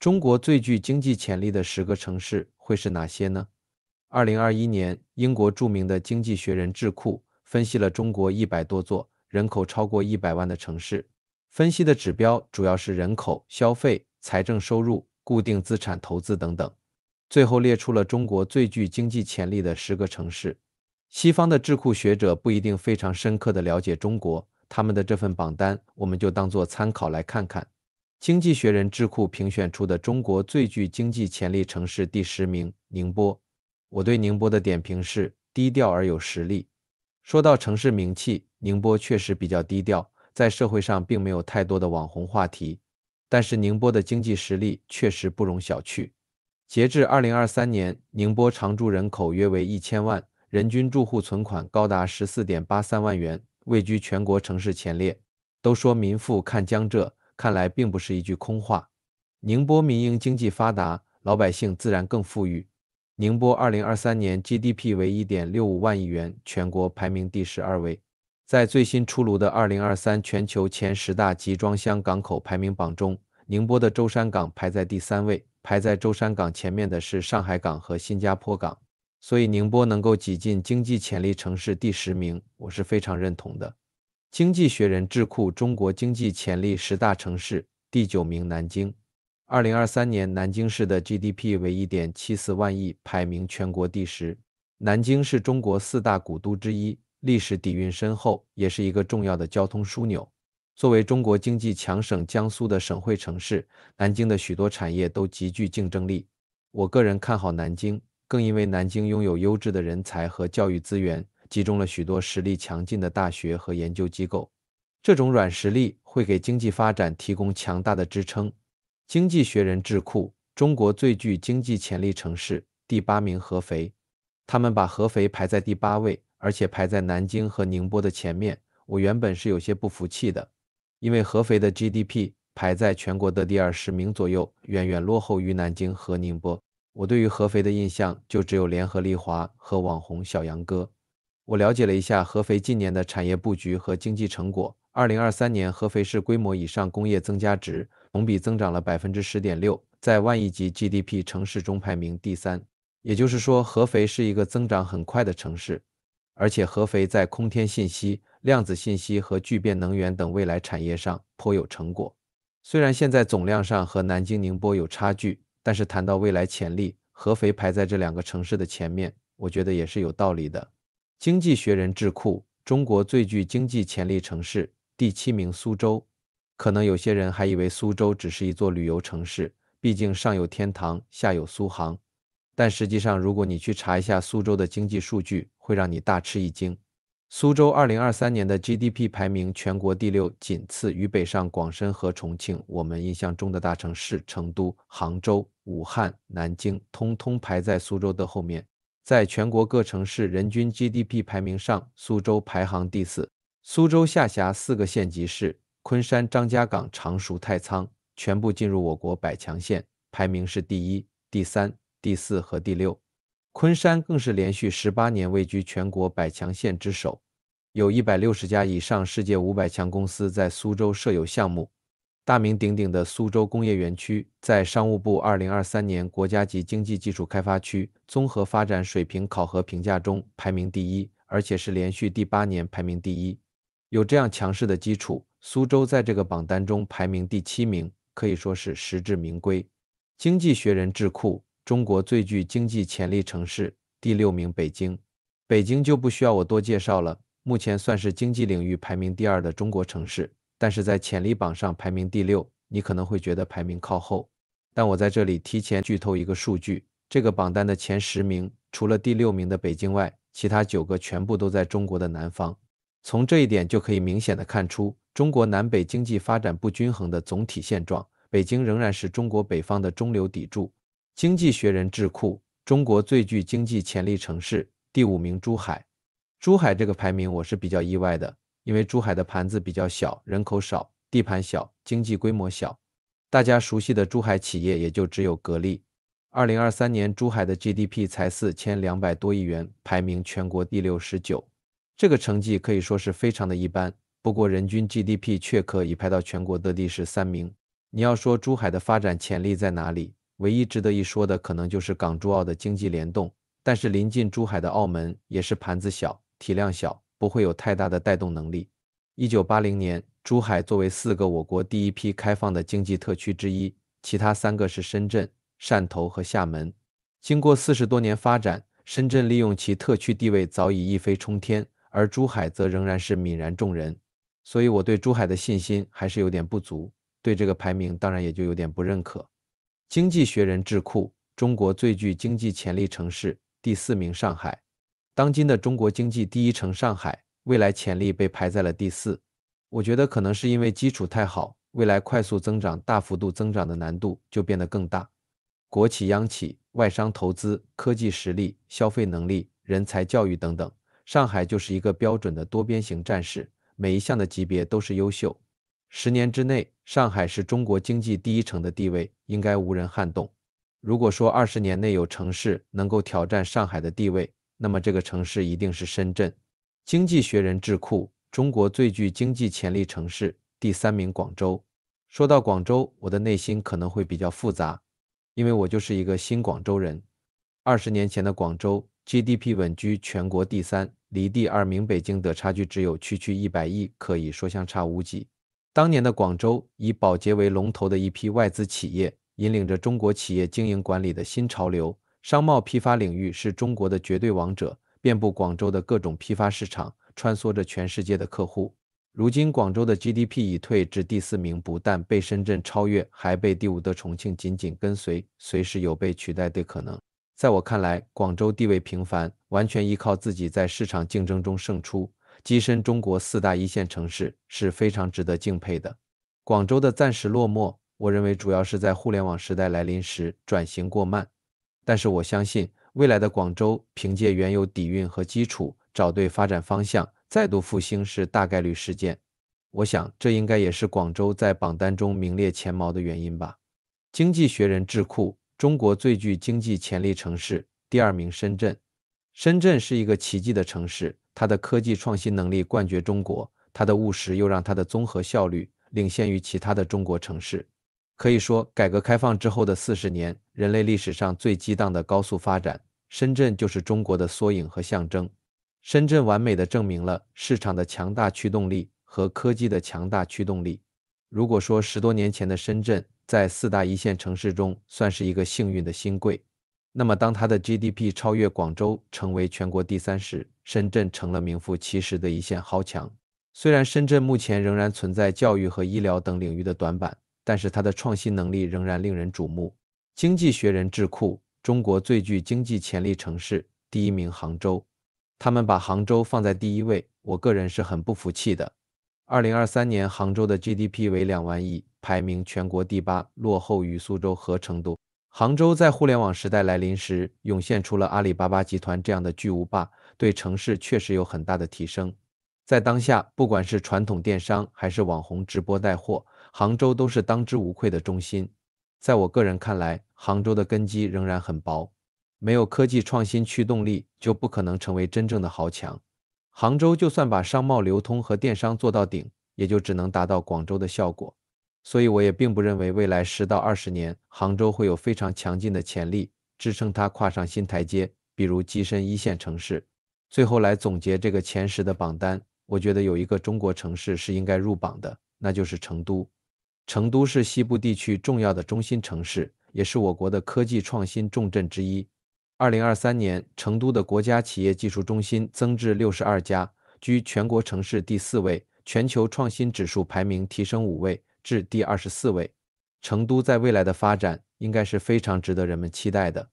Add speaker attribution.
Speaker 1: 中国最具经济潜力的十个城市会是哪些呢？二零二一年，英国著名的经济学人智库分析了中国一百多座人口超过一百万的城市，分析的指标主要是人口、消费、财政收入、固定资产投资等等，最后列出了中国最具经济潜力的十个城市。西方的智库学者不一定非常深刻的了解中国，他们的这份榜单我们就当做参考来看看。经济学人智库评选出的中国最具经济潜力城市第十名——宁波。我对宁波的点评是：低调而有实力。说到城市名气，宁波确实比较低调，在社会上并没有太多的网红话题。但是，宁波的经济实力确实不容小觑。截至二零二三年，宁波常住人口约为一千万，人均住户存款高达十四点八三万元，位居全国城市前列。都说民富看江浙。看来并不是一句空话。宁波民营经济发达，老百姓自然更富裕。宁波2023年 GDP 为1.65万亿元，全国排名第十二位。在最新出炉的2023全球前十大集装箱港口排名榜中，宁波的舟山港排在第三位，排在舟山港前面的是上海港和新加坡港。所以宁波能够挤进经济潜力城市第十名，我是非常认同的。经济学人智库中国经济潜力十大城市第九名南京，二零二三年南京市的 GDP 为一点七四万亿，排名全国第十。南京是中国四大古都之一，历史底蕴深厚，也是一个重要的交通枢纽。作为中国经济强省江苏的省会城市，南京的许多产业都极具竞争力。我个人看好南京，更因为南京拥有优质的人才和教育资源。集中了许多实力强劲的大学和研究机构，这种软实力会给经济发展提供强大的支撑。经济学人智库中国最具经济潜力城市第八名合肥，他们把合肥排在第八位，而且排在南京和宁波的前面。我原本是有些不服气的，因为合肥的 GDP 排在全国的第二十名左右，远远落后于南京和宁波。我对于合肥的印象就只有联合利华和网红小杨哥。我了解了一下合肥近年的产业布局和经济成果。二零二三年，合肥市规模以上工业增加值同比增长了百分之十点六，在万亿级 GDP 城市中排名第三。也就是说，合肥是一个增长很快的城市，而且合肥在空天信息、量子信息和聚变能源等未来产业上颇有成果。虽然现在总量上和南京、宁波有差距，但是谈到未来潜力，合肥排在这两个城市的前面，我觉得也是有道理的。经济学人智库中国最具经济潜力城市第七名苏州，可能有些人还以为苏州只是一座旅游城市，毕竟上有天堂，下有苏杭。但实际上，如果你去查一下苏州的经济数据，会让你大吃一惊。苏州2023年的 GDP 排名全国第六，仅次于北上广深和重庆。我们印象中的大城市成都、杭州、武汉、南京，通通排在苏州的后面。在全国各城市人均 GDP 排名上，苏州排行第四。苏州下辖四个县级市：昆山、张家港、常熟、太仓，全部进入我国百强县，排名是第一、第三、第四和第六。昆山更是连续十八年位居全国百强县之首。有一百六十家以上世界五百强公司在苏州设有项目。大名鼎鼎的苏州工业园区，在商务部二零二三年国家级经济技术开发区综合发展水平考核评价中排名第一，而且是连续第八年排名第一。有这样强势的基础，苏州在这个榜单中排名第七名，可以说是实至名归。经济学人智库中国最具经济潜力城市第六名，北京。北京就不需要我多介绍了，目前算是经济领域排名第二的中国城市。但是在潜力榜上排名第六，你可能会觉得排名靠后。但我在这里提前剧透一个数据：这个榜单的前十名，除了第六名的北京外，其他九个全部都在中国的南方。从这一点就可以明显的看出，中国南北经济发展不均衡的总体现状。北京仍然是中国北方的中流砥柱。经济学人智库中国最具经济潜力城市第五名，珠海。珠海这个排名我是比较意外的。因为珠海的盘子比较小，人口少，地盘小，经济规模小，大家熟悉的珠海企业也就只有格力。二零二三年珠海的 GDP 才四千两百多亿元，排名全国第六十九，这个成绩可以说是非常的一般。不过人均 GDP 却可以排到全国的第十三名。你要说珠海的发展潜力在哪里？唯一值得一说的可能就是港珠澳的经济联动。但是临近珠海的澳门也是盘子小，体量小。不会有太大的带动能力。一九八零年，珠海作为四个我国第一批开放的经济特区之一，其他三个是深圳、汕头和厦门。经过四十多年发展，深圳利用其特区地位早已一飞冲天，而珠海则仍然是泯然众人。所以，我对珠海的信心还是有点不足，对这个排名当然也就有点不认可。《经济学人》智库中国最具经济潜力城市第四名，上海。当今的中国经济第一城上海，未来潜力被排在了第四。我觉得可能是因为基础太好，未来快速增长、大幅度增长的难度就变得更大。国企、央企、外商投资、科技实力、消费能力、人才教育等等，上海就是一个标准的多边形战士，每一项的级别都是优秀。十年之内，上海是中国经济第一城的地位应该无人撼动。如果说二十年内有城市能够挑战上海的地位，那么这个城市一定是深圳，《经济学人》智库中国最具经济潜力城市第三名广州。说到广州，我的内心可能会比较复杂，因为我就是一个新广州人。二十年前的广州 GDP 稳居全国第三，离第二名北京的差距只有区区一百亿，可以说相差无几。当年的广州，以保洁为龙头的一批外资企业，引领着中国企业经营管理的新潮流。商贸批发领域是中国的绝对王者，遍布广州的各种批发市场，穿梭着全世界的客户。如今，广州的 GDP 已退至第四名，不但被深圳超越，还被第五的重庆紧紧跟随，随时有被取代的可能。在我看来，广州地位平凡，完全依靠自己在市场竞争中胜出，跻身中国四大一线城市是非常值得敬佩的。广州的暂时落寞，我认为主要是在互联网时代来临时转型过慢。但是我相信，未来的广州凭借原有底蕴和基础，找对发展方向，再度复兴是大概率事件。我想，这应该也是广州在榜单中名列前茅的原因吧。经济学人智库中国最具经济潜力城市第二名，深圳。深圳是一个奇迹的城市，它的科技创新能力冠绝中国，它的务实又让它的综合效率领先于其他的中国城市。可以说，改革开放之后的四十年，人类历史上最激荡的高速发展，深圳就是中国的缩影和象征。深圳完美的证明了市场的强大驱动力和科技的强大驱动力。如果说十多年前的深圳在四大一线城市中算是一个幸运的新贵，那么当它的 GDP 超越广州，成为全国第三时，深圳成了名副其实的一线豪强。虽然深圳目前仍然存在教育和医疗等领域的短板。但是它的创新能力仍然令人瞩目。经济学人智库中国最具经济潜力城市第一名杭州，他们把杭州放在第一位，我个人是很不服气的。二零二三年杭州的 GDP 为两万亿，排名全国第八，落后于苏州和成都。杭州在互联网时代来临时，涌现出了阿里巴巴集团这样的巨无霸，对城市确实有很大的提升。在当下，不管是传统电商还是网红直播带货，杭州都是当之无愧的中心，在我个人看来，杭州的根基仍然很薄，没有科技创新驱动力，就不可能成为真正的豪强。杭州就算把商贸流通和电商做到顶，也就只能达到广州的效果。所以，我也并不认为未来十到二十年，杭州会有非常强劲的潜力支撑它跨上新台阶，比如跻身一线城市。最后来总结这个前十的榜单，我觉得有一个中国城市是应该入榜的，那就是成都。成都是西部地区重要的中心城市，也是我国的科技创新重镇之一。二零二三年，成都的国家企业技术中心增至六十二家，居全国城市第四位，全球创新指数排名提升五位至第二十四位。成都在未来的发展应该是非常值得人们期待的。